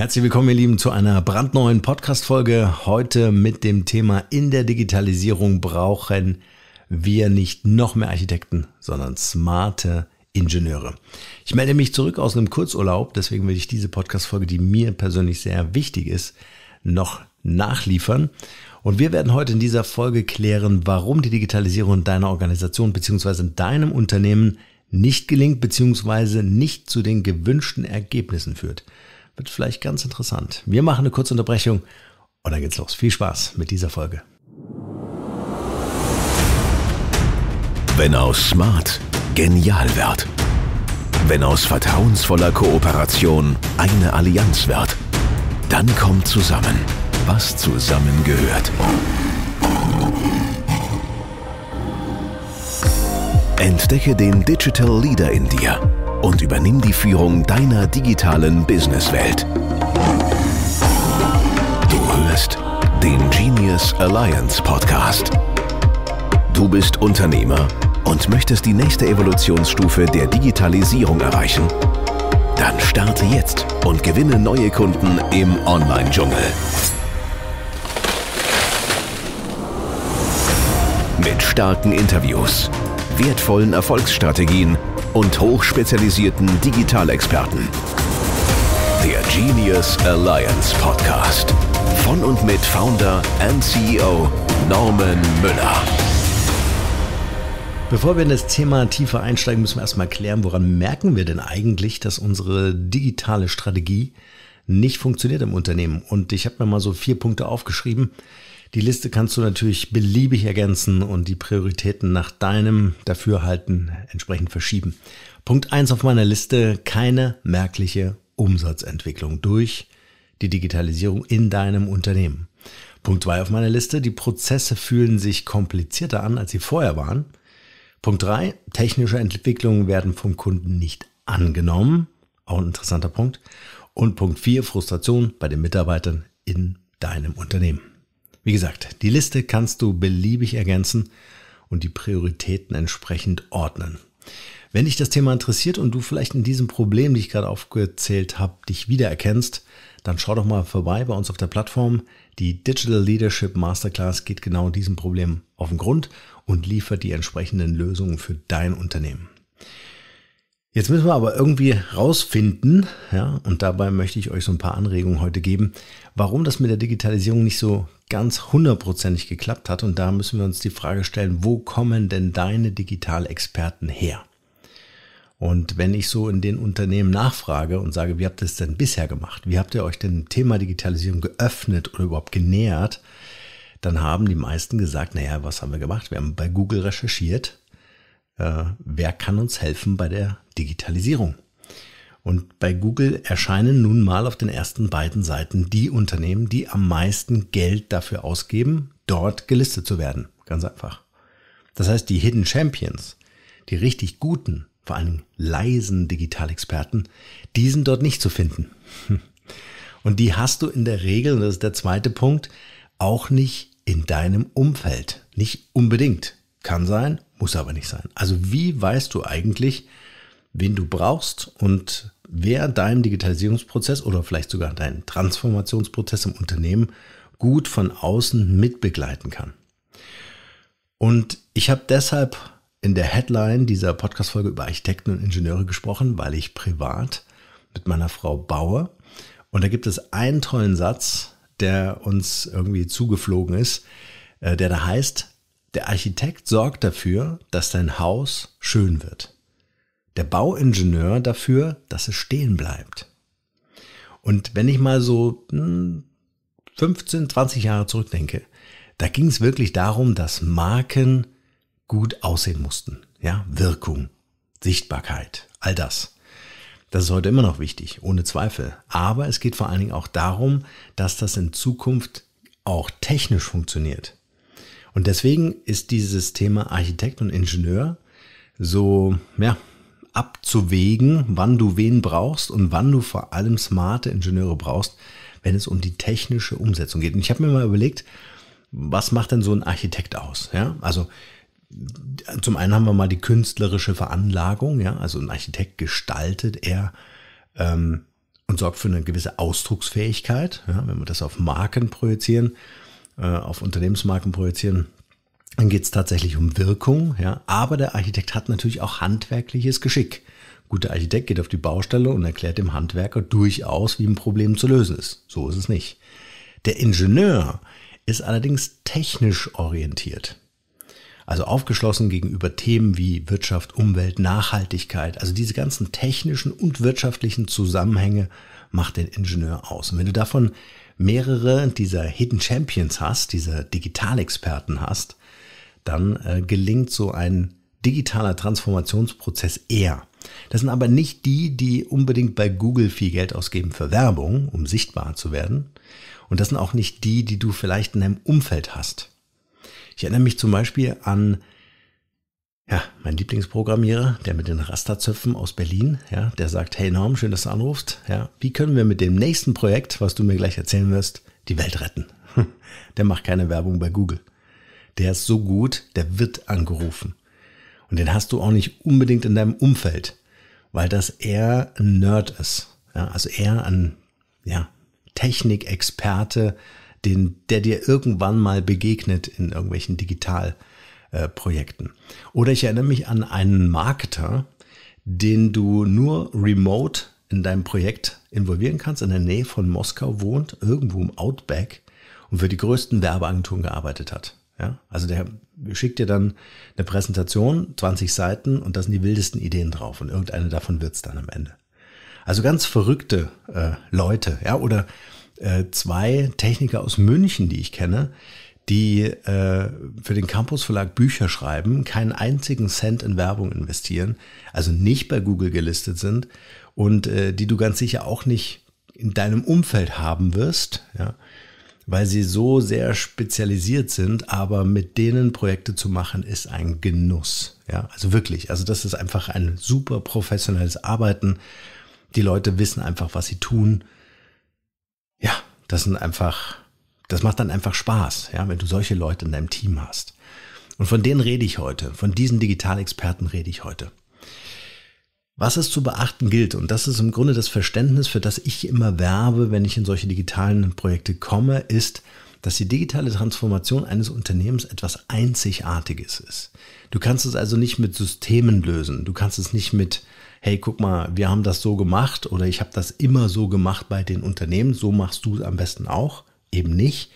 Herzlich willkommen, ihr Lieben, zu einer brandneuen Podcast-Folge. Heute mit dem Thema in der Digitalisierung brauchen wir nicht noch mehr Architekten, sondern smarte Ingenieure. Ich melde mich zurück aus einem Kurzurlaub, deswegen will ich diese Podcast-Folge, die mir persönlich sehr wichtig ist, noch nachliefern. Und wir werden heute in dieser Folge klären, warum die Digitalisierung in deiner Organisation bzw. in deinem Unternehmen nicht gelingt bzw. nicht zu den gewünschten Ergebnissen führt. Wird vielleicht ganz interessant. Wir machen eine kurze Unterbrechung und dann geht's los. Viel Spaß mit dieser Folge. Wenn aus smart genial wird. Wenn aus vertrauensvoller Kooperation eine Allianz wird. Dann kommt zusammen, was zusammengehört. Entdecke den Digital Leader in dir und übernimm die Führung deiner digitalen Businesswelt. Du hörst den Genius Alliance Podcast. Du bist Unternehmer und möchtest die nächste Evolutionsstufe der Digitalisierung erreichen? Dann starte jetzt und gewinne neue Kunden im Online-Dschungel. Mit starken Interviews, wertvollen Erfolgsstrategien und hochspezialisierten Digitalexperten. Der Genius Alliance Podcast. Von und mit Founder and CEO Norman Müller. Bevor wir in das Thema tiefer einsteigen, müssen wir erstmal klären, woran merken wir denn eigentlich, dass unsere digitale Strategie nicht funktioniert im Unternehmen. Und ich habe mir mal so vier Punkte aufgeschrieben, die Liste kannst du natürlich beliebig ergänzen und die Prioritäten nach deinem Dafürhalten entsprechend verschieben. Punkt eins auf meiner Liste, keine merkliche Umsatzentwicklung durch die Digitalisierung in deinem Unternehmen. Punkt zwei auf meiner Liste, die Prozesse fühlen sich komplizierter an, als sie vorher waren. Punkt drei: technische Entwicklungen werden vom Kunden nicht angenommen. Auch ein interessanter Punkt. Und Punkt vier: Frustration bei den Mitarbeitern in deinem Unternehmen. Wie gesagt, die Liste kannst du beliebig ergänzen und die Prioritäten entsprechend ordnen. Wenn dich das Thema interessiert und du vielleicht in diesem Problem, die ich gerade aufgezählt habe, dich wiedererkennst, dann schau doch mal vorbei bei uns auf der Plattform. Die Digital Leadership Masterclass geht genau diesem Problem auf den Grund und liefert die entsprechenden Lösungen für dein Unternehmen. Jetzt müssen wir aber irgendwie rausfinden, ja, und dabei möchte ich euch so ein paar Anregungen heute geben, warum das mit der Digitalisierung nicht so ganz hundertprozentig geklappt hat. Und da müssen wir uns die Frage stellen, wo kommen denn deine Digitalexperten her? Und wenn ich so in den Unternehmen nachfrage und sage, wie habt ihr es denn bisher gemacht? Wie habt ihr euch denn dem Thema Digitalisierung geöffnet oder überhaupt genähert? Dann haben die meisten gesagt, naja, was haben wir gemacht? Wir haben bei Google recherchiert. Äh, wer kann uns helfen bei der Digitalisierung? Und bei Google erscheinen nun mal auf den ersten beiden Seiten die Unternehmen, die am meisten Geld dafür ausgeben, dort gelistet zu werden. Ganz einfach. Das heißt, die Hidden Champions, die richtig guten, vor allem leisen Digitalexperten, die sind dort nicht zu finden. Und die hast du in der Regel, und das ist der zweite Punkt, auch nicht in deinem Umfeld. Nicht unbedingt. Kann sein, muss aber nicht sein. Also wie weißt du eigentlich, wen du brauchst und wer deinem Digitalisierungsprozess oder vielleicht sogar deinen Transformationsprozess im Unternehmen gut von außen mitbegleiten kann. Und ich habe deshalb in der Headline dieser Podcast-Folge über Architekten und Ingenieure gesprochen, weil ich privat mit meiner Frau baue. Und da gibt es einen tollen Satz, der uns irgendwie zugeflogen ist, äh, der da heißt, der Architekt sorgt dafür, dass dein Haus schön wird der Bauingenieur dafür, dass es stehen bleibt. Und wenn ich mal so 15, hm, 20 Jahre zurückdenke, da ging es wirklich darum, dass Marken gut aussehen mussten. Ja, Wirkung, Sichtbarkeit, all das. Das ist heute immer noch wichtig, ohne Zweifel. Aber es geht vor allen Dingen auch darum, dass das in Zukunft auch technisch funktioniert. Und deswegen ist dieses Thema Architekt und Ingenieur so, ja, abzuwägen, wann du wen brauchst und wann du vor allem smarte Ingenieure brauchst, wenn es um die technische Umsetzung geht. Und ich habe mir mal überlegt, was macht denn so ein Architekt aus? Ja, also zum einen haben wir mal die künstlerische Veranlagung, ja, also ein Architekt gestaltet er ähm, und sorgt für eine gewisse Ausdrucksfähigkeit, ja, wenn wir das auf Marken projizieren, äh, auf Unternehmensmarken projizieren, dann geht es tatsächlich um Wirkung, ja, aber der Architekt hat natürlich auch handwerkliches Geschick. Guter Architekt geht auf die Baustelle und erklärt dem Handwerker durchaus, wie ein Problem zu lösen ist. So ist es nicht. Der Ingenieur ist allerdings technisch orientiert. Also aufgeschlossen gegenüber Themen wie Wirtschaft, Umwelt, Nachhaltigkeit. Also diese ganzen technischen und wirtschaftlichen Zusammenhänge macht den Ingenieur aus. Und wenn du davon mehrere dieser Hidden Champions hast, dieser Digitalexperten hast, dann äh, gelingt so ein digitaler Transformationsprozess eher. Das sind aber nicht die, die unbedingt bei Google viel Geld ausgeben für Werbung, um sichtbar zu werden. Und das sind auch nicht die, die du vielleicht in deinem Umfeld hast. Ich erinnere mich zum Beispiel an ja, mein Lieblingsprogrammierer, der mit den Rasterzöpfen aus Berlin, ja, der sagt, hey Norm, schön, dass du anrufst. Ja, wie können wir mit dem nächsten Projekt, was du mir gleich erzählen wirst, die Welt retten? der macht keine Werbung bei Google der ist so gut, der wird angerufen. Und den hast du auch nicht unbedingt in deinem Umfeld, weil das eher ein Nerd ist. Ja, also eher ein ja, Technikexperte, den, der dir irgendwann mal begegnet in irgendwelchen Digitalprojekten. Äh, Oder ich erinnere mich an einen Marketer, den du nur remote in deinem Projekt involvieren kannst, in der Nähe von Moskau wohnt, irgendwo im Outback und für die größten Werbeagenturen gearbeitet hat. Ja, also der schickt dir dann eine Präsentation, 20 Seiten und da sind die wildesten Ideen drauf und irgendeine davon wird es dann am Ende. Also ganz verrückte äh, Leute, ja, oder äh, zwei Techniker aus München, die ich kenne, die äh, für den Campus Verlag Bücher schreiben, keinen einzigen Cent in Werbung investieren, also nicht bei Google gelistet sind und äh, die du ganz sicher auch nicht in deinem Umfeld haben wirst, ja weil sie so sehr spezialisiert sind, aber mit denen Projekte zu machen, ist ein Genuss. Ja, also wirklich. Also das ist einfach ein super professionelles Arbeiten. Die Leute wissen einfach, was sie tun. Ja, das sind einfach, das macht dann einfach Spaß, ja, wenn du solche Leute in deinem Team hast. Und von denen rede ich heute. Von diesen Digitalexperten rede ich heute. Was es zu beachten gilt, und das ist im Grunde das Verständnis, für das ich immer werbe, wenn ich in solche digitalen Projekte komme, ist, dass die digitale Transformation eines Unternehmens etwas Einzigartiges ist. Du kannst es also nicht mit Systemen lösen. Du kannst es nicht mit, hey, guck mal, wir haben das so gemacht oder ich habe das immer so gemacht bei den Unternehmen, so machst du es am besten auch. Eben nicht,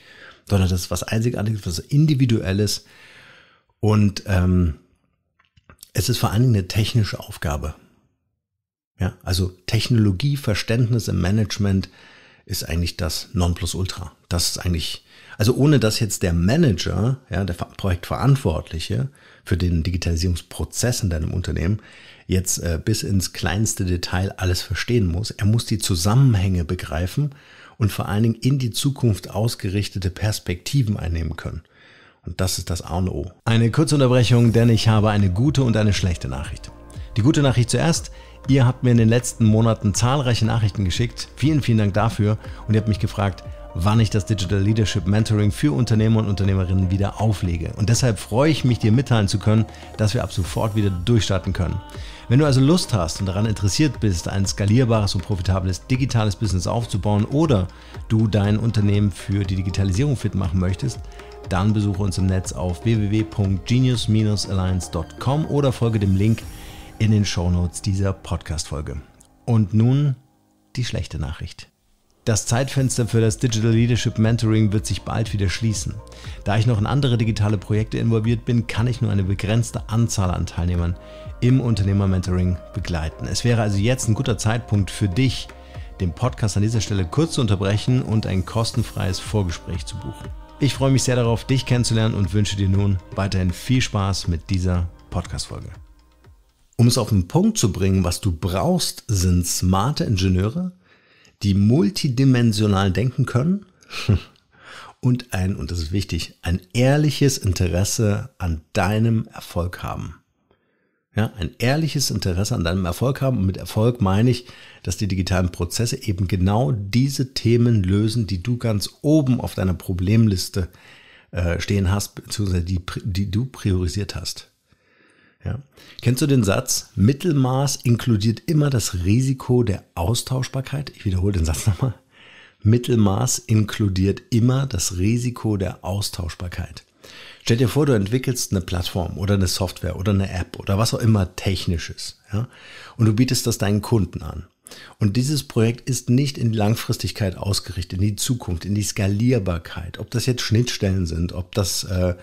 sondern das ist was Einzigartiges, was Individuelles. Und ähm, es ist vor allen Dingen eine technische Aufgabe. Ja, also Technologieverständnis im Management ist eigentlich das Nonplusultra. Das ist eigentlich, also ohne dass jetzt der Manager, ja, der Projektverantwortliche für den Digitalisierungsprozess in deinem Unternehmen jetzt äh, bis ins kleinste Detail alles verstehen muss. Er muss die Zusammenhänge begreifen und vor allen Dingen in die Zukunft ausgerichtete Perspektiven einnehmen können. Und das ist das A und O. Eine kurze Unterbrechung, denn ich habe eine gute und eine schlechte Nachricht. Die gute Nachricht zuerst. Ihr habt mir in den letzten Monaten zahlreiche Nachrichten geschickt. Vielen, vielen Dank dafür. Und ihr habt mich gefragt, wann ich das Digital Leadership Mentoring für Unternehmer und Unternehmerinnen wieder auflege. Und deshalb freue ich mich, dir mitteilen zu können, dass wir ab sofort wieder durchstarten können. Wenn du also Lust hast und daran interessiert bist, ein skalierbares und profitables digitales Business aufzubauen oder du dein Unternehmen für die Digitalisierung fit machen möchtest, dann besuche uns im Netz auf www.genius-alliance.com oder folge dem Link in den Shownotes dieser Podcast-Folge. Und nun die schlechte Nachricht. Das Zeitfenster für das Digital Leadership Mentoring wird sich bald wieder schließen. Da ich noch in andere digitale Projekte involviert bin, kann ich nur eine begrenzte Anzahl an Teilnehmern im Unternehmer Mentoring begleiten. Es wäre also jetzt ein guter Zeitpunkt für dich, den Podcast an dieser Stelle kurz zu unterbrechen und ein kostenfreies Vorgespräch zu buchen. Ich freue mich sehr darauf, dich kennenzulernen und wünsche dir nun weiterhin viel Spaß mit dieser Podcast-Folge. Um es auf den Punkt zu bringen, was du brauchst, sind smarte Ingenieure, die multidimensional denken können und ein, und das ist wichtig, ein ehrliches Interesse an deinem Erfolg haben. Ja, ein ehrliches Interesse an deinem Erfolg haben. Und mit Erfolg meine ich, dass die digitalen Prozesse eben genau diese Themen lösen, die du ganz oben auf deiner Problemliste äh, stehen hast, beziehungsweise die, die du priorisiert hast. Ja. Kennst du den Satz, Mittelmaß inkludiert immer das Risiko der Austauschbarkeit? Ich wiederhole den Satz nochmal. Mittelmaß inkludiert immer das Risiko der Austauschbarkeit. Stell dir vor, du entwickelst eine Plattform oder eine Software oder eine App oder was auch immer technisches, ja, und du bietest das deinen Kunden an. Und dieses Projekt ist nicht in die Langfristigkeit ausgerichtet, in die Zukunft, in die Skalierbarkeit, ob das jetzt Schnittstellen sind, ob das äh,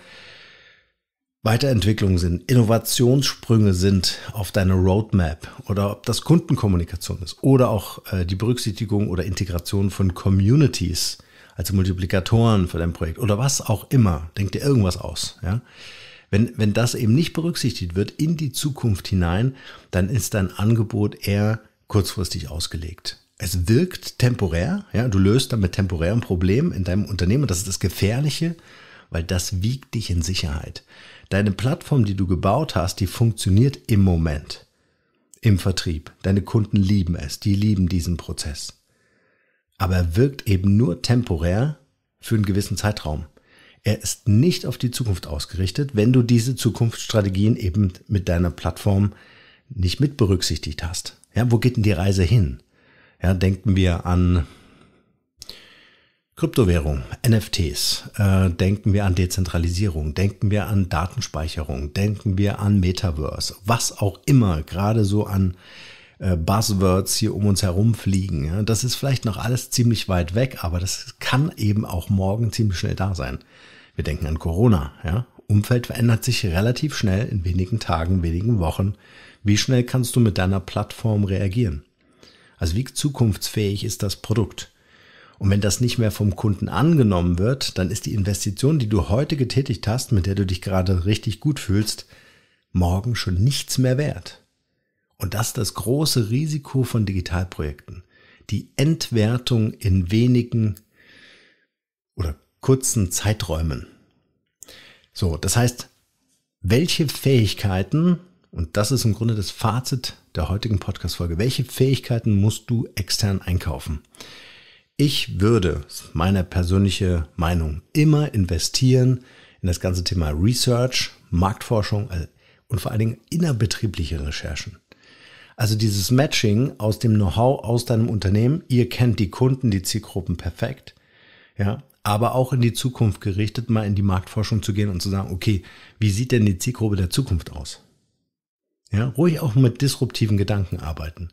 Weiterentwicklungen sind, Innovationssprünge sind auf deiner Roadmap oder ob das Kundenkommunikation ist oder auch äh, die Berücksichtigung oder Integration von Communities als Multiplikatoren für dein Projekt oder was auch immer. Denk dir irgendwas aus. Ja? Wenn, wenn das eben nicht berücksichtigt wird in die Zukunft hinein, dann ist dein Angebot eher kurzfristig ausgelegt. Es wirkt temporär, ja, du löst damit temporär ein Problem in deinem Unternehmen, das ist das Gefährliche, weil das wiegt dich in Sicherheit. Deine Plattform, die du gebaut hast, die funktioniert im Moment im Vertrieb. Deine Kunden lieben es, die lieben diesen Prozess. Aber er wirkt eben nur temporär für einen gewissen Zeitraum. Er ist nicht auf die Zukunft ausgerichtet, wenn du diese Zukunftsstrategien eben mit deiner Plattform nicht mit berücksichtigt hast. Ja, wo geht denn die Reise hin? Ja, denken wir an Kryptowährung, NFTs, äh, denken wir an Dezentralisierung, denken wir an Datenspeicherung, denken wir an Metaverse, was auch immer, gerade so an äh, Buzzwords hier um uns herum fliegen. Ja. Das ist vielleicht noch alles ziemlich weit weg, aber das kann eben auch morgen ziemlich schnell da sein. Wir denken an Corona. Ja. Umfeld verändert sich relativ schnell in wenigen Tagen, wenigen Wochen. Wie schnell kannst du mit deiner Plattform reagieren? Also wie zukunftsfähig ist das Produkt? Und wenn das nicht mehr vom Kunden angenommen wird, dann ist die Investition, die du heute getätigt hast, mit der du dich gerade richtig gut fühlst, morgen schon nichts mehr wert. Und das ist das große Risiko von Digitalprojekten. Die Entwertung in wenigen oder kurzen Zeiträumen. So, das heißt, welche Fähigkeiten, und das ist im Grunde das Fazit der heutigen Podcast-Folge, welche Fähigkeiten musst du extern einkaufen? Ich würde, meine persönliche Meinung, immer investieren in das ganze Thema Research, Marktforschung also, und vor allen Dingen innerbetriebliche Recherchen. Also dieses Matching aus dem Know-how aus deinem Unternehmen, ihr kennt die Kunden, die Zielgruppen perfekt, ja, aber auch in die Zukunft gerichtet, mal in die Marktforschung zu gehen und zu sagen, okay, wie sieht denn die Zielgruppe der Zukunft aus? Ja, ruhig auch mit disruptiven Gedanken arbeiten.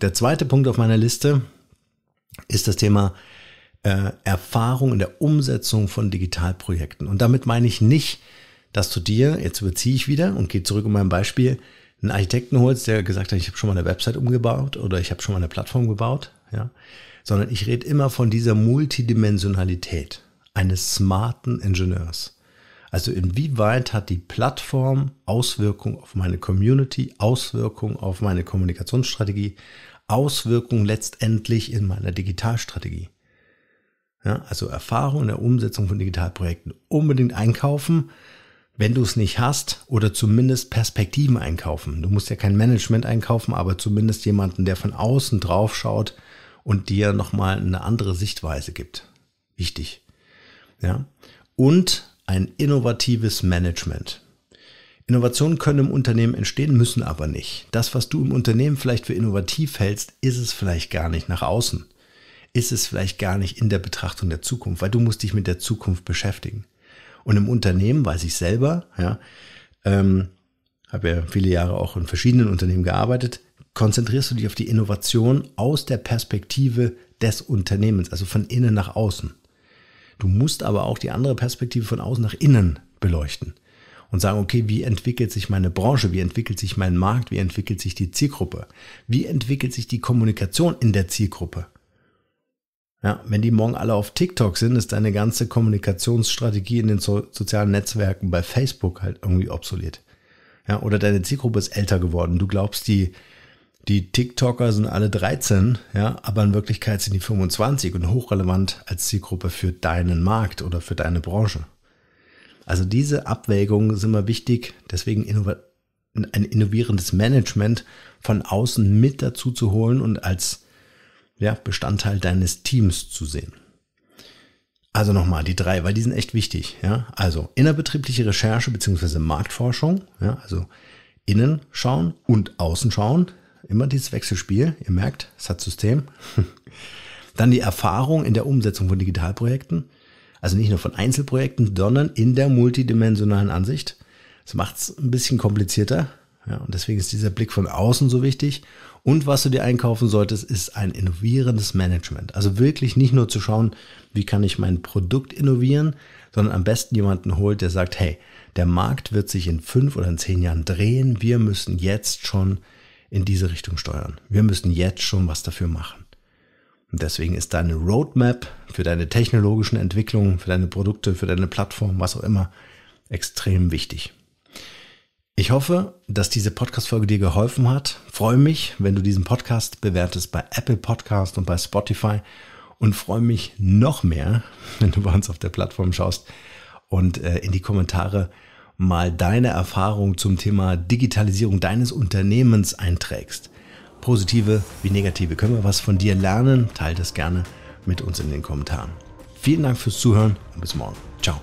Der zweite Punkt auf meiner Liste, ist das Thema äh, Erfahrung in der Umsetzung von Digitalprojekten. Und damit meine ich nicht, dass du dir, jetzt überziehe ich wieder und gehe zurück um mein Beispiel, einen Architekten holst, der gesagt hat, ich habe schon mal eine Website umgebaut oder ich habe schon mal eine Plattform gebaut, ja, sondern ich rede immer von dieser Multidimensionalität eines smarten Ingenieurs. Also inwieweit hat die Plattform Auswirkungen auf meine Community, Auswirkungen auf meine Kommunikationsstrategie, Auswirkungen letztendlich in meiner Digitalstrategie. Ja, also Erfahrung in der Umsetzung von Digitalprojekten unbedingt einkaufen, wenn du es nicht hast oder zumindest Perspektiven einkaufen. Du musst ja kein Management einkaufen, aber zumindest jemanden, der von außen drauf schaut und dir nochmal eine andere Sichtweise gibt. Wichtig. Ja. Und ein innovatives Management. Innovationen können im Unternehmen entstehen, müssen aber nicht. Das, was du im Unternehmen vielleicht für innovativ hältst, ist es vielleicht gar nicht nach außen. Ist es vielleicht gar nicht in der Betrachtung der Zukunft, weil du musst dich mit der Zukunft beschäftigen. Und im Unternehmen weiß ich selber, ja, ähm, habe ja viele Jahre auch in verschiedenen Unternehmen gearbeitet, konzentrierst du dich auf die Innovation aus der Perspektive des Unternehmens, also von innen nach außen. Du musst aber auch die andere Perspektive von außen nach innen beleuchten und sagen, okay, wie entwickelt sich meine Branche, wie entwickelt sich mein Markt, wie entwickelt sich die Zielgruppe, wie entwickelt sich die Kommunikation in der Zielgruppe. Ja, wenn die morgen alle auf TikTok sind, ist deine ganze Kommunikationsstrategie in den so sozialen Netzwerken bei Facebook halt irgendwie obsolet. Ja, oder deine Zielgruppe ist älter geworden. Du glaubst, die, die TikToker sind alle 13, ja, aber in Wirklichkeit sind die 25 und hochrelevant als Zielgruppe für deinen Markt oder für deine Branche. Also diese Abwägungen sind immer wichtig, deswegen ein innovierendes Management von außen mit dazu zu holen und als ja, Bestandteil deines Teams zu sehen. Also nochmal die drei, weil die sind echt wichtig. Ja? Also innerbetriebliche Recherche bzw. Marktforschung, ja? also innen schauen und außen schauen. Immer dieses Wechselspiel, ihr merkt, es hat System. Dann die Erfahrung in der Umsetzung von Digitalprojekten. Also nicht nur von Einzelprojekten, sondern in der multidimensionalen Ansicht. Das macht es ein bisschen komplizierter. Ja, und deswegen ist dieser Blick von außen so wichtig. Und was du dir einkaufen solltest, ist ein innovierendes Management. Also wirklich nicht nur zu schauen, wie kann ich mein Produkt innovieren, sondern am besten jemanden holt, der sagt, hey, der Markt wird sich in fünf oder in zehn Jahren drehen. Wir müssen jetzt schon in diese Richtung steuern. Wir müssen jetzt schon was dafür machen. Und deswegen ist deine Roadmap für deine technologischen Entwicklungen, für deine Produkte, für deine Plattform, was auch immer, extrem wichtig. Ich hoffe, dass diese Podcast-Folge dir geholfen hat. Freue mich, wenn du diesen Podcast bewertest bei Apple Podcast und bei Spotify und freue mich noch mehr, wenn du bei uns auf der Plattform schaust und äh, in die Kommentare mal deine Erfahrung zum Thema Digitalisierung deines Unternehmens einträgst positive wie negative. Können wir was von dir lernen? Teile das gerne mit uns in den Kommentaren. Vielen Dank fürs Zuhören und bis morgen. Ciao.